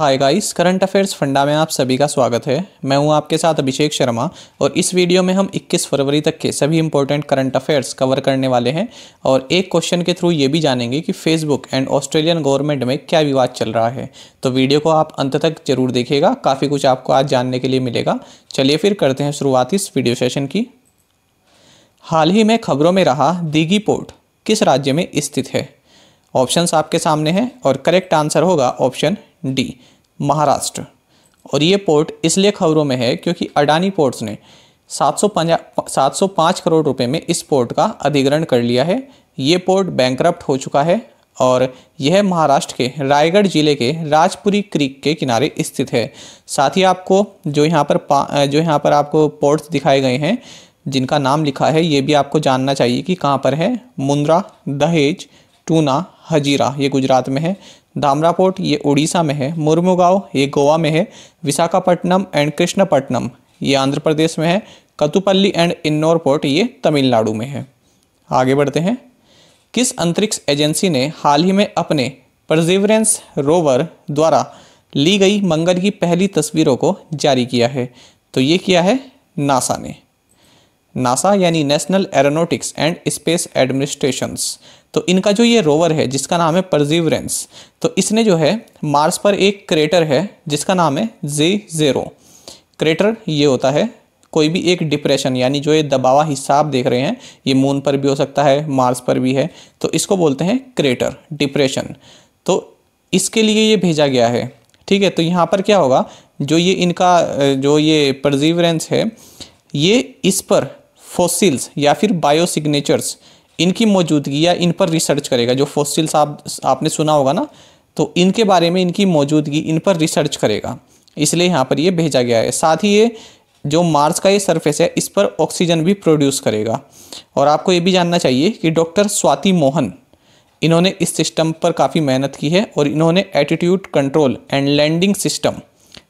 hi guys current affairs funda में आप सभी का स्वागत है मैं हूं आपके साथ अभिषेक शर्मा और इस वीडियो में हम 21 फरवरी तक के सभी इंपॉर्टेंट करंट अफेयर्स कवर करने वाले हैं और एक क्वेश्चन के थ्रू ये भी जानेंगे कि फेसबुक एंड ऑस्ट्रेलियन गवर्नमेंट में क्या विवाद चल रहा है तो वीडियो को आप अंत तक जरूर देखिएगा काफ़ी कुछ आपको आज जानने के लिए मिलेगा चलिए फिर करते हैं शुरुआत इस वीडियो सेशन की हाल ही में खबरों में रहा दीघी पोर्ट किस राज्य में स्थित है ऑप्शंस आपके सामने हैं और करेक्ट आंसर होगा ऑप्शन डी महाराष्ट्र और ये पोर्ट इसलिए खबरों में है क्योंकि अडानी पोर्ट्स ने सात पाँच करोड़ रुपए में इस पोर्ट का अधिग्रहण कर लिया है ये पोर्ट बैंक्रप्ट हो चुका है और यह महाराष्ट्र के रायगढ़ जिले के राजपुरी क्रीक के किनारे स्थित है साथ ही आपको जो यहाँ पर जो यहाँ पर आपको पोर्ट्स दिखाए गए हैं जिनका नाम लिखा है ये भी आपको जानना चाहिए कि कहाँ पर है मुंद्रा दहेज टूना हजीरा ये गुजरात में है दामरापोर्ट पोर्ट ये उड़ीसा में है मुर्मुगांव ये गोवा में है विशाखापट्टनम एंड कृष्णपट्टनम ये आंध्र प्रदेश में है कतुपल्ली एंड इन्नौर पोर्ट ये तमिलनाडु में है आगे बढ़ते हैं किस अंतरिक्ष एजेंसी ने हाल ही में अपने परजिवरेंस रोवर द्वारा ली गई मंगल की पहली तस्वीरों को जारी किया है तो ये किया है नासा ने नासा यानी National Aeronautics and Space Administration तो इनका जो ये रोवर है जिसका नाम है परजीवरेंस तो इसने जो है मार्स पर एक क्रेटर है जिसका नाम है जे ज़ेरो क्रेटर ये होता है कोई भी एक डिप्रेशन यानी जो ये दबावा हिसाब देख रहे हैं ये मून पर भी हो सकता है मार्स पर भी है तो इसको बोलते हैं क्रेटर डिप्रेशन तो इसके लिए ये भेजा गया है ठीक है तो यहाँ पर क्या होगा जो ये इनका जो ये परजीवरेंस है ये इस पर फोसिल्स या फिर बायोसिग्नेचर्स इनकी मौजूदगी या इन पर रिसर्च करेगा जो फोसिल्स आप आपने सुना होगा ना तो इनके बारे में इनकी मौजूदगी इन पर रिसर्च करेगा इसलिए यहाँ पर ये भेजा गया है साथ ही ये जो मार्स का ये सरफेस है इस पर ऑक्सीजन भी प्रोड्यूस करेगा और आपको ये भी जानना चाहिए कि डॉक्टर स्वाति मोहन इन्होंने इस सिस्टम पर काफ़ी मेहनत की है और इन्होंने attitude control and landing system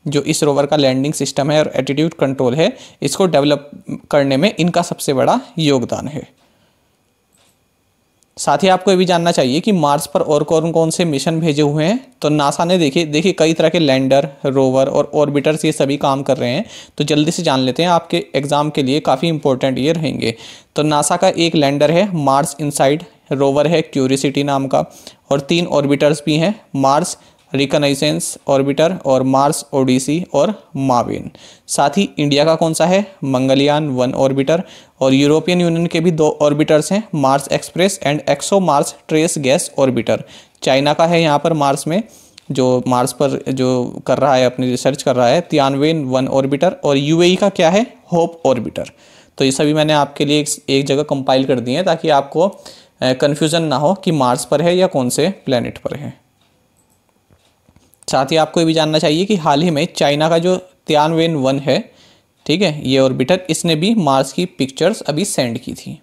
जो इस रोवर का लैंडिंग सिस्टम है और एटीट्यूड कंट्रोल है इसको डेवलप करने में इनका सबसे बड़ा योगदान है साथ ही आपको ये भी जानना चाहिए कि मार्स पर और कौन कौन से मिशन भेजे हुए हैं तो नासा ने देखिए देखिए कई तरह के लैंडर रोवर और ऑर्बिटर्स ये सभी काम कर रहे हैं तो जल्दी से जान लेते हैं आपके एग्ज़ाम के लिए काफ़ी इंपॉर्टेंट ये रहेंगे तो नासा का एक लैंडर है मार्स इनसाइड रोवर है क्यूरिसिटी नाम का और तीन ऑर्बिटर्स भी हैं मार्स रिकनाइसेंस ऑर्बिटर और मार्स ओडिसी और माविन साथ ही इंडिया का कौन सा है मंगलयान वन ऑर्बिटर और यूरोपियन यूनियन के भी दो ऑर्बिटर्स हैं Mars Express and ExoMars Trace Gas Orbiter China का है यहाँ पर मार्स में जो मार्स पर जो कर रहा है अपनी रिसर्च कर रहा है तियानवेन वन ऑर्बिटर और यू का क्या है होप ऑर्बिटर तो ये सभी मैंने आपके लिए एक जगह कंपाइल कर दिए हैं ताकि आपको कन्फ्यूज़न ना हो कि मार्स पर है या कौन से प्लानट पर है साथ ही आपको ये भी जानना चाहिए कि हाल ही में चाइना का जो तियानवेन वन है ठीक है ये ऑर्बिटर इसने भी मार्स की पिक्चर्स अभी सेंड की थी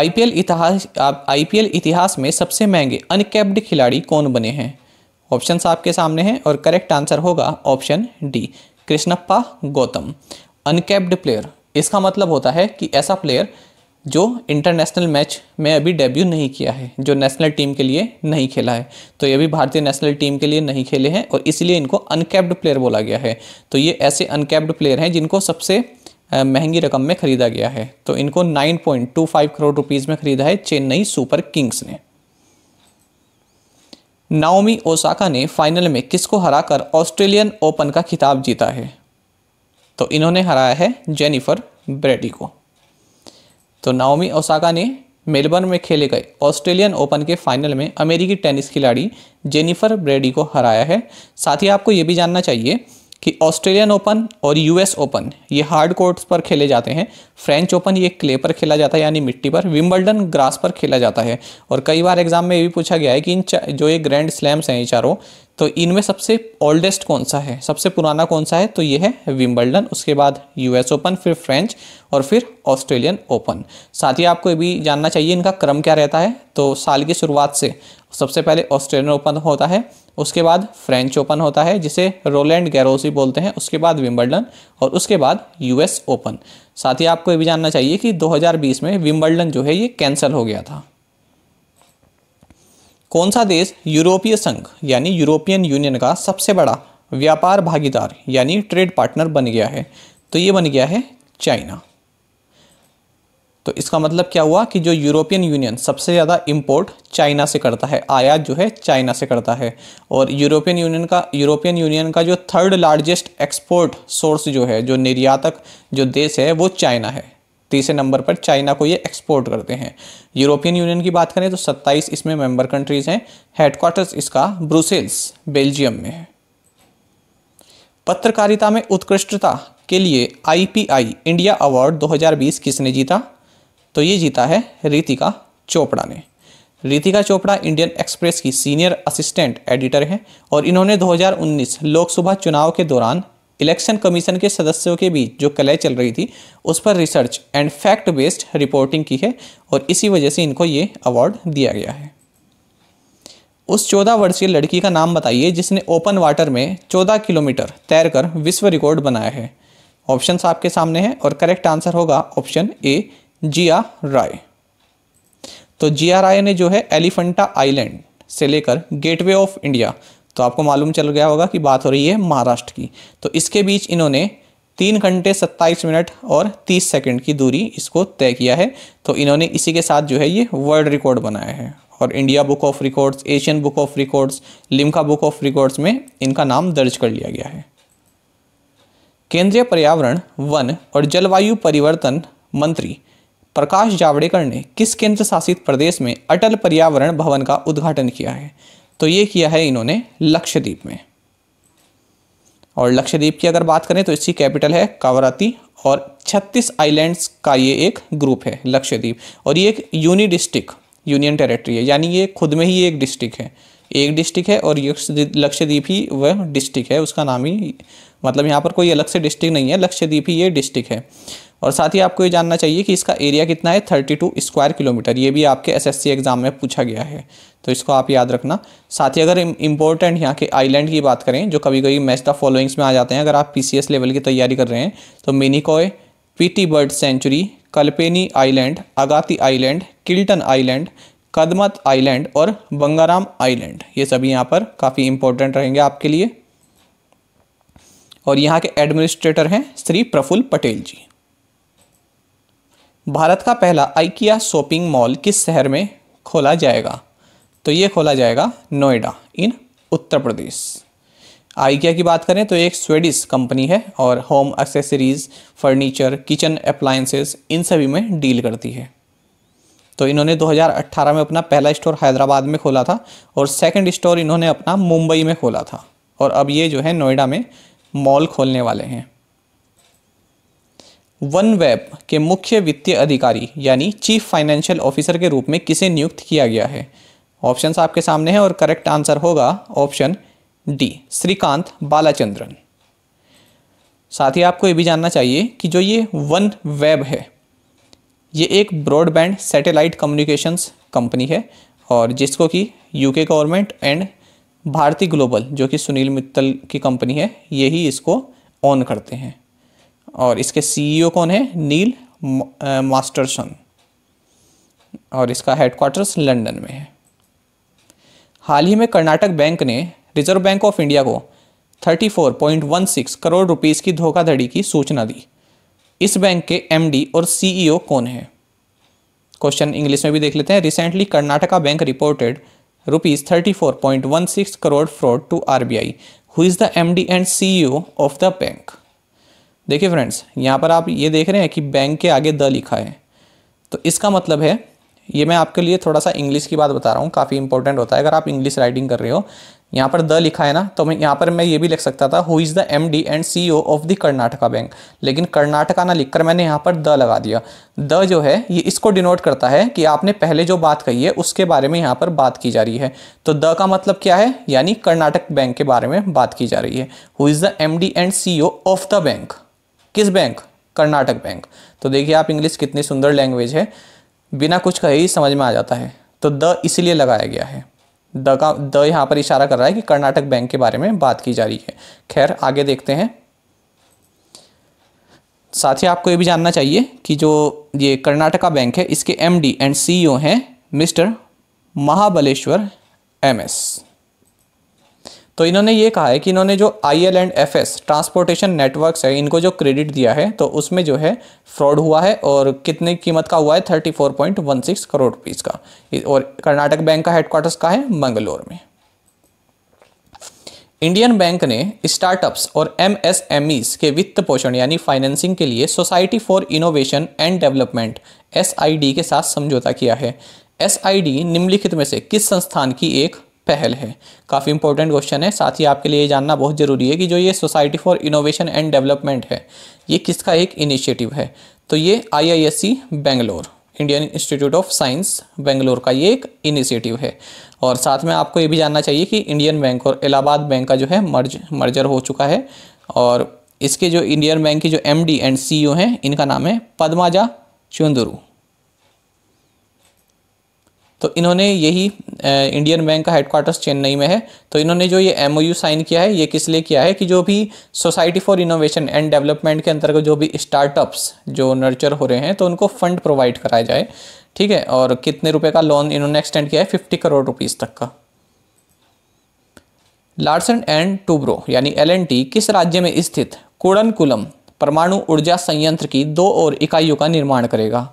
आईपीएल इतिहास आप आईपीएल इतिहास में सबसे महंगे अनकैप्ड खिलाड़ी कौन बने हैं ऑप्शंस आपके सामने हैं और करेक्ट आंसर होगा option D Krishnappa Gautam uncapped player इसका मतलब होता है कि ऐसा प्लेयर जो इंटरनेशनल मैच में अभी डेब्यू नहीं किया है जो नेशनल टीम के लिए नहीं खेला है तो ये भी भारतीय नेशनल टीम के लिए नहीं खेले हैं और इसलिए इनको अनकैप्ड प्लेयर बोला गया है तो ये ऐसे अनकैप्ड प्लेयर हैं जिनको सबसे महंगी रकम में ख़रीदा गया है तो इनको 9.25 करोड़ रुपीज़ में ख़रीदा है चेन्नई सुपर किंग्स ने नाओमी ओसाका ने फाइनल में किसको हराकर ऑस्ट्रेलियन ओपन का खिताब जीता है तो इन्होंने हराया है जेनिफर ब्रेडी को तो नाओमी ओसाका ने मेलबर्न में खेले गए ऑस्ट्रेलियन ओपन के फाइनल में अमेरिकी टेनिस खिलाड़ी जेनिफर ब्रेडी को हराया है साथ ही आपको ये भी जानना चाहिए कि ऑस्ट्रेलियन ओपन और यूएस ओपन ये हार्ड कोर्ट्स पर खेले जाते हैं फ्रेंच ओपन ये क्ले पर खेला जाता है यानी मिट्टी पर विम्बल्डन ग्रास पर खेला जाता है और कई बार एग्जाम में ये भी पूछा गया है कि इन जो ये ग्रैंड स्लैम्स हैं ये चारों तो इनमें सबसे ओल्डेस्ट कौन सा है सबसे पुराना कौन सा है तो ये है विम्बल्डन उसके बाद यूएस ओपन फिर फ्रेंच और फिर ऑस्ट्रेलियन ओपन साथ ही आपको ये भी जानना चाहिए इनका क्रम क्या रहता है तो साल की शुरुआत से सबसे पहले ऑस्ट्रेलियन ओपन होता है उसके बाद फ्रेंच ओपन होता है जिसे रोलैंड गैरोसी बोलते हैं उसके बाद विम्बल्डन और उसके बाद यूएस ओपन साथ ही आपको ये भी जानना चाहिए कि 2020 में विम्बल्डन जो है ये कैंसिल हो गया था कौन सा देश यूरोपीय संघ यानी यूरोपियन यूनियन का सबसे बड़ा व्यापार भागीदार यानी ट्रेड पार्टनर बन गया है तो ये बन गया है चाइना तो इसका मतलब क्या हुआ कि जो यूरोपियन यूनियन सबसे ज़्यादा इम्पोर्ट चाइना से करता है आयात जो है चाइना से करता है और यूरोपियन यूनियन का यूरोपियन यूनियन का जो थर्ड लार्जेस्ट एक्सपोर्ट सोर्स जो है जो निर्यातक जो देश है वो चाइना है तीसरे नंबर पर चाइना को ये एक्सपोर्ट करते हैं यूरोपियन यूनियन की बात करें तो 27 इसमें मेंबर कंट्रीज़ हैं हेडक्वार्टर्स इसका ब्रुसेल्स बेल्जियम में है पत्रकारिता में उत्कृष्टता के लिए आईपीआई इंडिया अवार्ड 2020 किसने जीता तो ये जीता है रीतिका चोपड़ा ने रीतिका चोपड़ा इंडियन एक्सप्रेस की सीनियर असिस्टेंट एडिटर हैं और इन्होंने 2019 लोकसभा चुनाव के दौरान इलेक्शन कमीशन के सदस्यों के बीच जो कलह चल रही थी उस पर research and fact based reporting की है और इसी वजह से इनको ये अवार्ड दिया गया है उस चौदह वर्षीय लड़की का नाम बताइए जिसने ओपन वाटर में चौदह किलोमीटर तैरकर विश्व रिकॉर्ड बनाया है ऑप्शन आपके सामने हैं और करेक्ट आंसर होगा ऑप्शन ए जिया राय तो जिया राय ने जो है एलिफेंटा आइलैंड से लेकर गेटवे ऑफ इंडिया तो आपको मालूम चल गया होगा कि बात हो रही है महाराष्ट्र की तो इसके बीच इन्होंने तीन घंटे सत्ताईस मिनट और तीस सेकंड की दूरी इसको तय किया है तो इन्होंने इसी के साथ जो है ये वर्ल्ड रिकॉर्ड बनाया है और India Book of Records Asian Book of Records Limca Book of Records में इनका नाम दर्ज कर लिया गया है केंद्रीय पर्यावरण वन और जलवायु परिवर्तन मंत्री प्रकाश जावड़ेकर ने किस केंद्र शासित प्रदेश में अटल पर्यावरण भवन का उद्घाटन किया है तो ये किया है इन्होंने लक्षद्वीप में और लक्षद्वीप की अगर बात करें तो इसकी कैपिटल है कावराती और 36 आइलैंड्स का ये एक ग्रुप है लक्षद्वीप और ये एक यूनि डिस्ट्रिक्ट यूनियन टेरेटरी है यानी ये खुद में ही एक डिस्ट्रिक्ट है एक डिस्ट्रिक्ट है और लक्षद्वीप ही वह डिस्ट्रिक्ट है उसका नाम ही मतलब यहाँ पर कोई अलग से डिस्ट्रिक्ट नहीं है लक्षद्वीप ही ये डिस्ट्रिक्ट है और साथ ही आपको ये जानना चाहिए कि इसका एरिया कितना है थर्टी टू स्क्वायर किलोमीटर ये भी आपके एसएससी एग्ज़ाम में पूछा गया है तो इसको आप याद रखना साथ ही अगर इंपॉर्टेंट यहाँ के आइलैंड की बात करें जो कभी कभी मैच द फॉलोइंग्स में आ जाते हैं अगर आप पी लेवल की तैयारी कर रहे हैं तो Minicoy Pitti bird sanctuary Kalpeni island Agatti island Kiltan island Kadmat island और बंगाराम आइलैंड ये सभी यहाँ पर काफ़ी इंपॉर्टेंट रहेंगे आपके लिए और यहाँ के एडमिनिस्ट्रेटर हैं श्री प्रफुल्ल पटेल जी भारत का पहला आइकिया शॉपिंग मॉल किस शहर में खोला जाएगा तो ये खोला जाएगा नोएडा इन उत्तर प्रदेश आइकिया की बात करें तो एक स्वेडिश कंपनी है और home accessories furniture kitchen appliances इन सभी में डील करती है तो इन्होंने 2018 में अपना पहला स्टोर हैदराबाद में खोला था और सेकंड स्टोर इन्होंने अपना मुंबई में खोला था और अब ये जो है नोएडा में मॉल खोलने वाले हैं वन वेब के मुख्य वित्तीय अधिकारी यानी चीफ फाइनेंशियल ऑफिसर के रूप में किसे नियुक्त किया गया है ऑप्शन आपके सामने हैं और करेक्ट आंसर होगा ऑप्शन डी श्रीकांत बालाचंद्रन साथ ही आपको ये भी जानना चाहिए कि जो ये वन वेब है ये एक ब्रॉडबैंड सैटेलाइट कम्युनिकेशंस कंपनी है और जिसको कि UK government and Bharti Global जो कि सुनील मित्तल की कंपनी है ये ही इसको ऑन करते हैं और इसके सीईओ e कौन है नील मास्टरसन और इसका हेडक्वार्टर्स लंदन में है हाल ही में कर्नाटक बैंक ने रिजर्व बैंक ऑफ इंडिया को 34.16 करोड़ रुपीस की धोखाधड़ी की सूचना दी इस बैंक के एमडी और सीईओ e कौन है क्वेश्चन इंग्लिश में भी देख लेते हैं recently Karnataka bank reported rupees thirty four point one six crore fraud to R B I who is the M D and C O of the bank देखिए फ्रेंड्स यहाँ पर आप ये देख रहे हैं कि बैंक के आगे द लिखा है तो इसका मतलब है ये मैं आपके लिए थोड़ा सा इंग्लिश की बात बता रहा हूँ काफ़ी इंपॉर्टेंट होता है अगर आप इंग्लिश राइटिंग कर रहे हो यहाँ पर द लिखा है ना तो मैं यहाँ पर मैं ये भी लिख सकता था who is the M D and C O of the Karnataka bank लेकिन कर्नाटका ना लिखकर मैंने यहाँ पर द लगा दिया द जो है ये इसको डिनोट करता है कि आपने पहले जो बात कही है उसके बारे में यहाँ पर बात की जा रही है तो द का मतलब क्या है यानी कर्नाटक बैंक के बारे में बात की जा रही है who is the M D and C O of the bank किस बैंक कर्नाटक बैंक तो देखिए आप इंग्लिश कितनी सुंदर लैंग्वेज है बिना कुछ कहे ही समझ में आ जाता है तो द इसलिए लगाया गया है द का द यहाँ पर इशारा कर रहा है कि कर्नाटक बैंक के बारे में बात की जा रही है खैर आगे देखते हैं साथ ही आपको ये भी जानना चाहिए कि जो ये कर्नाटका बैंक है इसके एमडी एंड सीईओ हैं मिस्टर महाबलेश्वर एमएस तो इन्होंने ये कहा है कि इन्होंने जो I L and F S transportation networks है इनको जो क्रेडिट दिया है तो उसमें जो है फ्रॉड हुआ है और कितने कीमत का हुआ है thirty four point one six crore rupees का और कर्नाटक बैंक का हेडक्वार्टर्स का है मंगलोर में इंडियन बैंक ने स्टार्टअप्स और एमएसएमईज के वित्त पोषण यानी फाइनेंसिंग के लिए Society for Innovation and Development D के साथ समझौता किया है डी निम्नलिखित में से किस संस्थान की एक पहल है काफ़ी इंपॉर्टेंट क्वेश्चन है साथ ही आपके लिए जानना बहुत ज़रूरी है कि जो ये Society for Innovation and Development है ये किसका एक इनिशिएटिव है तो ये IISc Bangalore Indian Institute of Science Bangalore का ये एक इनिशिएटिव है और साथ में आपको ये भी जानना चाहिए कि इंडियन बैंक और इलाहाबाद बैंक का जो है मर्ज मर्जर हो चुका है और इसके जो इंडियन बैंक की जो डी एंड ओ हैं इनका नाम है पदमाजा चुंदरू तो इन्होंने यही इंडियन बैंक का हेडक्वार्टर्स चेन्नई में है तो इन्होंने जो ये एम साइन किया है ये किस लिए किया है कि जो भी Society for Innovation and Development के अंतर्गत जो भी स्टार्टअप्स जो नर्चर हो रहे हैं तो उनको फंड प्रोवाइड कराया जाए ठीक है और कितने रुपए का लोन इन्होंने एक्सटेंड किया है फिफ्टी करोड़ रुपीज़ तक का लार्सन एंड टूब्रो यानी एल किस राज्य में स्थित कुड़नकुलम परमाणु ऊर्जा संयंत्र की दो और इकाइयों का निर्माण करेगा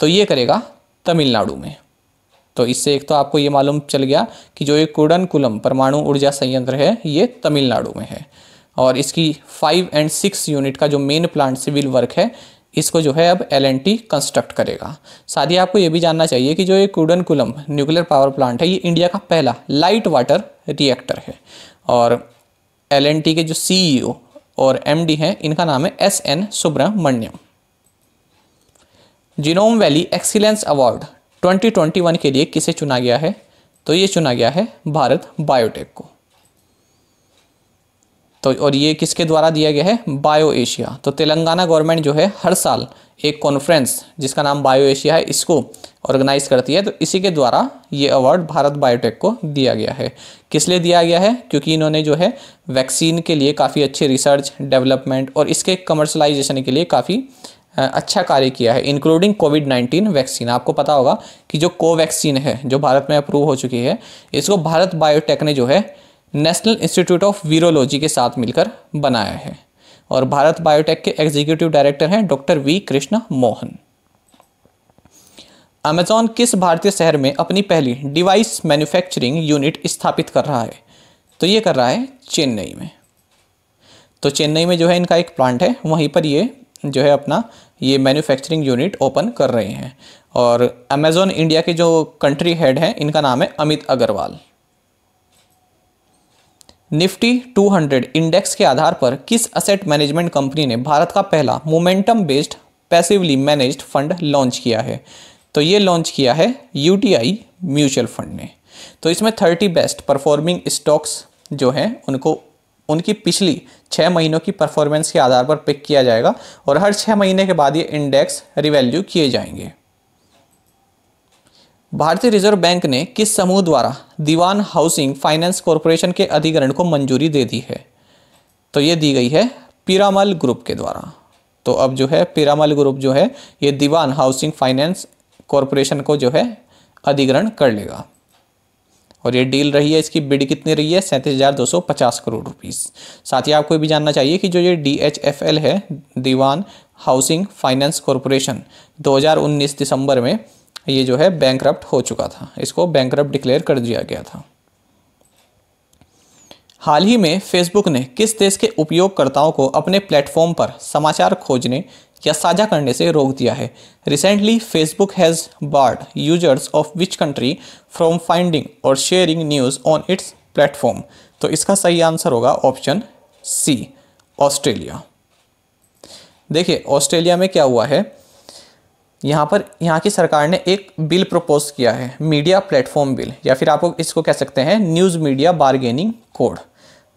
तो ये करेगा तमिलनाडु में तो इससे एक तो आपको ये मालूम चल गया कि जो ये कुडनकुलम परमाणु ऊर्जा संयंत्र है ये तमिलनाडु में है और इसकी फाइव एंड सिक्स यूनिट का जो मेन प्लांट सिविल वर्क है इसको जो है अब एल कंस्ट्रक्ट करेगा साथ ही आपको ये भी जानना चाहिए कि जो ये कुडनकुलम न्यूक्लियर पावर प्लांट है ये इंडिया का पहला लाइट वाटर रिएक्टर है और एल के जो सी e और एम हैं इनका नाम है S N Subrahmanyan Genome Valley excellence award 2021 के लिए किसे चुना गया है तो ये चुना गया है भारत बायोटेक को तो और ये किसके द्वारा दिया गया है बायो एशिया तो तेलंगाना गवर्नमेंट जो है हर साल एक कॉन्फ्रेंस जिसका नाम बायो एशिया है इसको ऑर्गेनाइज करती है तो इसी के द्वारा ये अवार्ड भारत बायोटेक को दिया गया है किस लिए दिया गया है क्योंकि इन्होंने जो है वैक्सीन के लिए काफ़ी अच्छे रिसर्च डेवलपमेंट और इसके कमर्शलाइजेशन के लिए काफ़ी अच्छा कार्य किया है इंक्लूडिंग कोविड नाइन्टीन वैक्सीन आपको पता होगा कि जो कोवैक्सीन है जो भारत में अप्रूव हो चुकी है इसको भारत बायोटेक ने जो है नेशनल इंस्टीट्यूट ऑफ वीरोलॉजी के साथ मिलकर बनाया है और भारत बायोटेक के एग्जीक्यूटिव डायरेक्टर हैं doctor V Krishna Mohan Amazon किस भारतीय शहर में अपनी पहली डिवाइस मैन्युफैक्चरिंग यूनिट स्थापित कर रहा है तो ये कर रहा है चेन्नई में तो चेन्नई में जो है इनका एक प्लांट है वहीं पर ये जो है अपना ये मैन्युफैक्चरिंग यूनिट ओपन कर रहे हैं और अमेज़ोन इंडिया के जो कंट्री हेड हैं इनका नाम है अमित अग्रवाल निफ्टी 200 इंडेक्स के आधार पर किस असेट मैनेजमेंट कंपनी ने भारत का पहला momentum based passively managed fund launch किया है तो ये लॉन्च किया है यू म्यूचुअल फंड ने तो इसमें 30 बेस्ट परफॉर्मिंग स्टॉक्स जो हैं उनको उनकी पिछली छः महीनों की परफॉर्मेंस के आधार पर पिक किया जाएगा और हर छः महीने के बाद ये इंडेक्स रिवैल्यू किए जाएंगे भारतीय रिजर्व बैंक ने किस समूह द्वारा दीवान हाउसिंग फाइनेंस कॉरपोरेशन के अधिग्रहण को मंजूरी दे दी है तो ये दी गई है पिरामल ग्रुप के द्वारा तो अब जो है पिरामल ग्रुप जो है ये दीवान हाउसिंग फाइनेंस कॉरपोरेशन को जो है अधिग्रहण कर लेगा और ये डील रही है इसकी बिड कितनी रही है सैंतीस हज़ार दो सौ पचास करोड़ रुपीज़ साथ ही आपको ये भी जानना चाहिए कि जो ये डी एच एफ एल है दीवान हाउसिंग फाइनेंस कॉरपोरेशन 2019 दिसंबर में ये जो है बैंक हो चुका था इसको बैंक डिक्लेयर कर दिया गया था हाल ही में फेसबुक ने किस देश के उपयोगकर्ताओं को अपने प्लेटफॉर्म पर समाचार खोजने या साझा करने से रोक दिया है recently Facebook has barred users of which country from finding और sharing news on its platform तो इसका सही आंसर होगा ऑप्शन सी ऑस्ट्रेलिया देखिए ऑस्ट्रेलिया में क्या हुआ है यहाँ पर यहाँ की सरकार ने एक बिल प्रपोज किया है मीडिया प्लेटफॉर्म बिल या फिर आप इसको कह सकते हैं न्यूज़ मीडिया बारगेनिंग कोड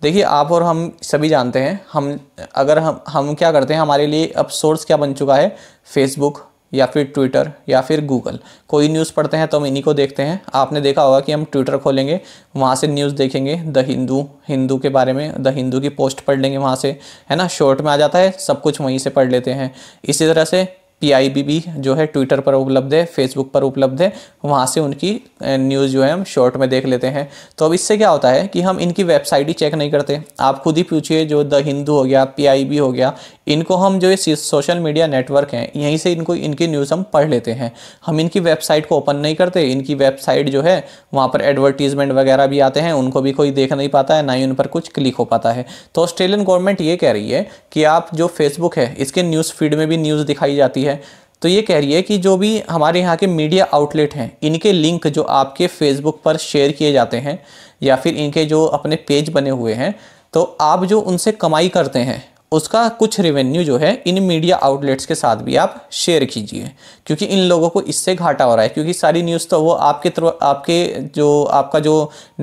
देखिए आप और हम सभी जानते हैं हम अगर हम हम क्या करते हैं हमारे लिए अब सोर्स क्या बन चुका है फेसबुक या फिर ट्विटर या फिर गूगल कोई न्यूज़ पढ़ते हैं तो हम इन्हीं को देखते हैं आपने देखा होगा कि हम ट्विटर खोलेंगे वहाँ से न्यूज़ देखेंगे द हिंदू हिंदू के बारे में द हिंदू की पोस्ट पढ़ लेंगे वहाँ से है ना शॉर्ट में आ जाता है सब कुछ वहीं से पढ़ लेते हैं इसी तरह से पीआईबीबी जो है ट्विटर पर उपलब्ध है फेसबुक पर उपलब्ध है वहाँ से उनकी न्यूज़ जो है हम शॉर्ट में देख लेते हैं तो अब इससे क्या होता है कि हम इनकी वेबसाइट ही चेक नहीं करते आप खुद ही पूछिए जो द हिंदू हो गया पीआईबी हो गया इनको हम जो ये सोशल मीडिया नेटवर्क हैं यहीं से इनको इनकी न्यूज़ हम पढ़ लेते हैं हम इनकी वेबसाइट को ओपन नहीं करते इनकी वेबसाइट जो है वहाँ पर एडवर्टीज़मेंट वगैरह भी आते हैं उनको भी कोई देख नहीं पाता है ना ही उन पर कुछ क्लिक हो पाता है तो ऑस्ट्रेलियन गवर्नमेंट ये कह रही है कि आप जो फेसबुक है इसके न्यूज़ फीड में भी न्यूज़ दिखाई जाती है है तो ये कह रही है कि जो भी हमारे यहाँ के मीडिया आउटलेट हैं इनके लिंक जो आपके फेसबुक पर शेयर किए जाते हैं या फिर इनके जो अपने पेज बने हुए हैं तो आप जो उनसे कमाई करते हैं उसका कुछ रेवेन्यू जो है इन मीडिया आउटलेट्स के साथ भी आप शेयर कीजिए क्योंकि इन लोगों को इससे घाटा हो रहा है क्योंकि सारी न्यूज़ तो वो आपके थ्रो आपके जो आपका जो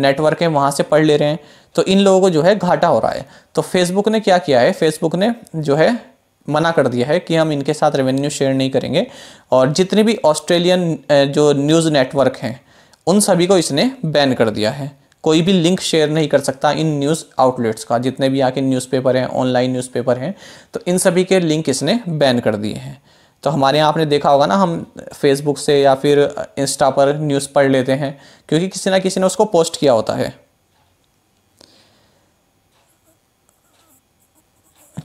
नेटवर्क है वहाँ से पढ़ ले रहे हैं तो इन लोगों को जो है घाटा हो रहा है तो फेसबुक ने क्या किया है फेसबुक ने जो है मना कर दिया है कि हम इनके साथ रेवेन्यू शेयर नहीं करेंगे और जितने भी ऑस्ट्रेलियन जो न्यूज़ नेटवर्क हैं उन सभी को इसने बैन कर दिया है कोई भी लिंक शेयर नहीं कर सकता इन न्यूज़ आउटलेट्स का जितने भी आके न्यूज़पेपर हैं ऑनलाइन न्यूज़पेपर हैं तो इन सभी के लिंक इसने बैन कर दिए हैं तो हमारे यहाँ आपने देखा होगा ना हम फेसबुक से या फिर इंस्टा पर न्यूज़ पढ़ लेते हैं क्योंकि किसी ना किसी ने उसको पोस्ट किया होता है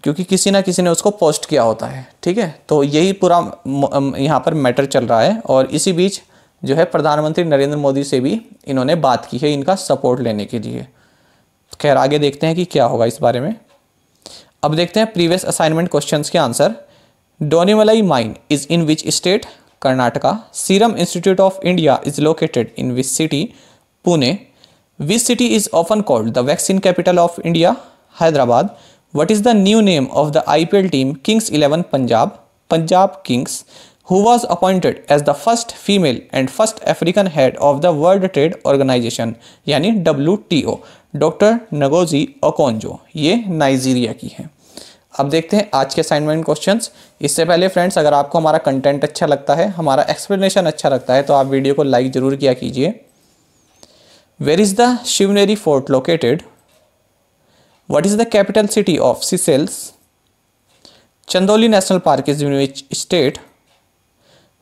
क्योंकि किसी ना किसी ने उसको पोस्ट किया होता है ठीक है तो यही पूरा यहाँ पर मैटर चल रहा है और इसी बीच जो है प्रधानमंत्री नरेंद्र मोदी से भी इन्होंने बात की है इनका सपोर्ट लेने के लिए खैर आगे देखते हैं कि क्या होगा इस बारे में अब देखते हैं प्रीवियस असाइनमेंट क्वेश्चन के answer Donimalai mine is in which state Karnataka Serum Institute of India is located in which city Pune which city is often called the vaccine capital of India Hyderabad what is the new name of the IPL team Kings 11 Punjab, Punjab Kings, who was appointed as the first female and first African head of the World Trade Organization यानी WTO, doctor Ngozi Okonjo ये Nigeria की है अब देखते हैं आज के assignment questions इससे पहले फ्रेंड्स अगर आपको हमारा कंटेंट अच्छा लगता है हमारा एक्सप्लेनेशन अच्छा लगता है तो आप वीडियो को लाइक ज़रूर किया कीजिए where is the Shivneri fort located what is the capital city of Seychelles Chandoli national park is in which state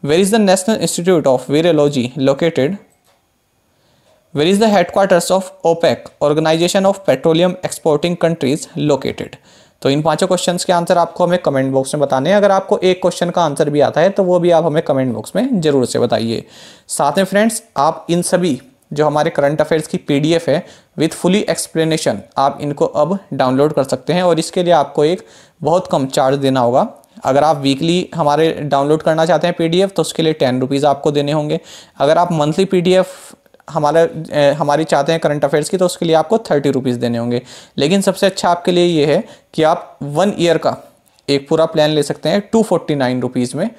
where is the National Institute of Virology located where is the headquarters of OPEC Organization of Petroleum Exporting Countries located तो इन पांचों question के answer आपको हमें comment box में बताने हैं अगर आपको एक क्वेश्चन का आंसर भी आता है तो वो भी आप हमें कमेंट बॉक्स में जरूर से बताइए साथ में फ्रेंड्स आप इन सभी जो हमारे करंट अफेयर्स की पीडीएफ है विथ फुली एक्सप्लेनेशन आप इनको अब डाउनलोड कर सकते हैं और इसके लिए आपको एक बहुत कम चार्ज देना होगा अगर आप वीकली हमारे डाउनलोड करना चाहते हैं पीडीएफ तो उसके लिए टेन रुपीज़ आपको देने होंगे अगर आप मंथली पीडीएफ हमारा हमारी चाहते हैं करंट अफेयर्स की तो उसके लिए आपको थर्टी रुपीज़ देने होंगे लेकिन सबसे अच्छा आपके लिए ये है कि आप वन ईयर का एक पूरा प्लान ले सकते हैं टू फोर्टी नाइन रुपीज़ में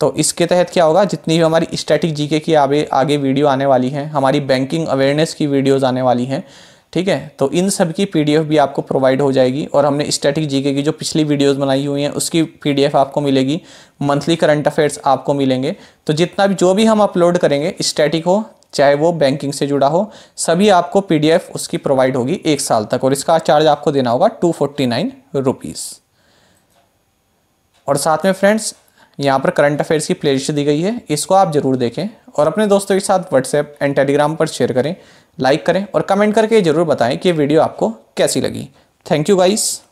तो इसके तहत क्या होगा जितनी भी हमारी स्टैटिक जीके की आगे आगे वीडियो आने वाली हैं हमारी बैंकिंग अवेयरनेस की वीडियोज़ आने वाली हैं ठीक है तो इन सब की पीडीएफ भी आपको प्रोवाइड हो जाएगी और हमने स्टैटिक जीके की जो पिछली वीडियोस बनाई हुई हैं उसकी पीडीएफ आपको मिलेगी मंथली करंट अफेयर्स आपको मिलेंगे तो जितना भी जो भी हम अपलोड करेंगे स्टैटिक हो चाहे वो बैंकिंग से जुड़ा हो सभी आपको पीडीएफ उसकी प्रोवाइड होगी एक साल तक और इसका चार्ज आपको देना होगा टू फोर्टी नाइन रुपीज़ और साथ में फ्रेंड्स यहाँ पर करंट अफेयर्स की प्लेलिस्ट दी गई है इसको आप ज़रूर देखें और अपने दोस्तों के साथ व्हाट्सएप एंड टेलीग्राम पर शेयर करें लाइक करें और कमेंट करके ज़रूर बताएं कि वीडियो आपको कैसी लगी थैंक यू गाइज़